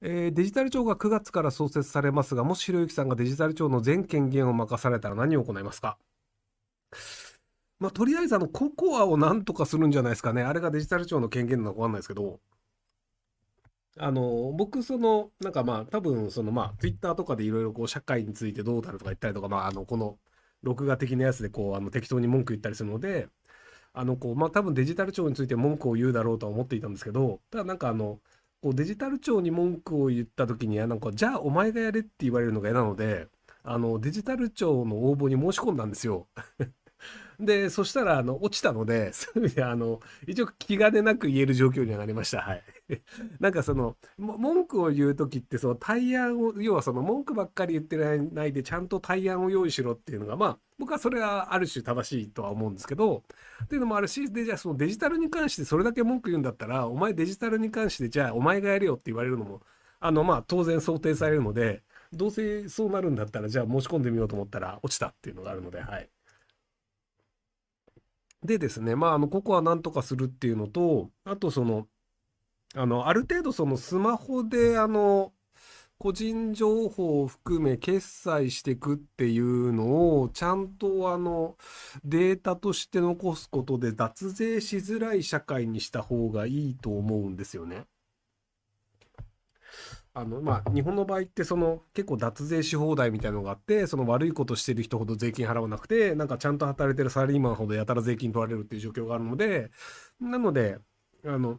えー、デジタル庁が9月から創設されますが、もしひろゆきさんがデジタル庁の全権限を任されたら何を行いますかまあ、とりあえずあの、ココアをなんとかするんじゃないですかね。あれがデジタル庁の権限なのかわかんないですけど。あの、僕、その、なんかまあ、多分、そのまあ、ツイッターとかでいろいろこう、社会についてどうだるとか言ったりとか、まあ、あの、この、録画的なやつでこう、あの、適当に文句言ったりするので、あの、こう、まあ、多分デジタル庁について文句を言うだろうとは思っていたんですけど、ただなんかあの、こうデジタル庁に文句を言った時にはなんかじゃあお前がやれって言われるのが嫌なのであのデジタル庁の応募に申し込んだんですよ。でそしたらあの落ちたのでそういう意味であの一応気兼ねなく言える状況にはなりました。はい なんかその、文句を言う時ってその対案を、要はその文句ばっかり言ってないでちゃんと対案を用意しろっていうのが、まあ、僕はそれはある種正しいとは思うんですけど、っていうのもあるし、で、じゃあそのデジタルに関してそれだけ文句言うんだったら、お前デジタルに関してじゃあお前がやれよって言われるのも、あの、まあ当然想定されるので、どうせそうなるんだったら、じゃあ申し込んでみようと思ったら落ちたっていうのがあるので、はい。でですね、まあ、あの、ここはなんとかするっていうのと、あとその、あの、ある程度そのスマホで、あの、個人情報を含め決済していくっていうのをちゃんとあのデータとして残すことで脱税しづらい社会にした方がいいと思うんですよね。あのまあ、日本の場合ってその結構脱税し放題みたいなのがあってその悪いことしてる人ほど税金払わなくてなんかちゃんと働いてるサラリーマンほどやたら税金取られるっていう状況があるのでなのであの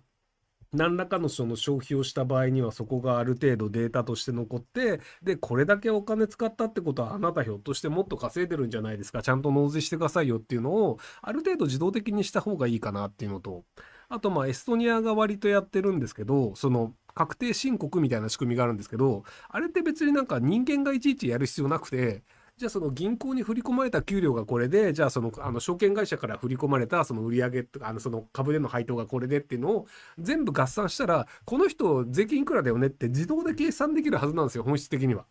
何らかのその消費をした場合にはそこがある程度データとして残ってでこれだけお金使ったってことはあなたひょっとしてもっと稼いでるんじゃないですかちゃんと納税してくださいよっていうのをある程度自動的にした方がいいかなっていうのとあとまあエストニアが割とやってるんですけどその確定申告みたいな仕組みがあるんですけどあれって別になんか人間がいちいちやる必要なくてじゃあその銀行に振り込まれた給料がこれで、じゃあそのあの証券会社から振り込まれたその売上とか、あのその株での配当がこれでっていうのを全部合算したら、この人税金いくらだよねって自動で計算できるはずなんですよ、本質的には。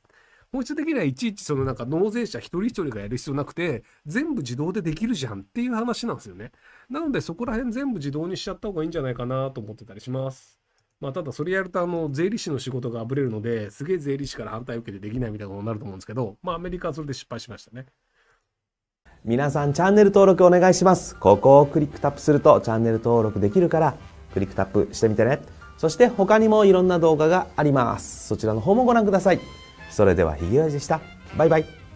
本質的にはいちいちそのなんか納税者一人一人がやる必要なくて、全部自動でできるじゃんっていう話なんですよね。なのでそこら辺全部自動にしちゃった方がいいんじゃないかなと思ってたりします。まあ、ただそれやるとあの税理士の仕事があぶれるのですげえ税理士から反対を受けてできないみたいなことになると思うんですけど、まあ、アメリカはそれで失敗しましたね皆さんチャンネル登録お願いしますここをクリックタップするとチャンネル登録できるからクリックタップしてみてねそして他にもいろんな動画がありますそちらの方もご覧くださいそれではひげおじでしたバイバイ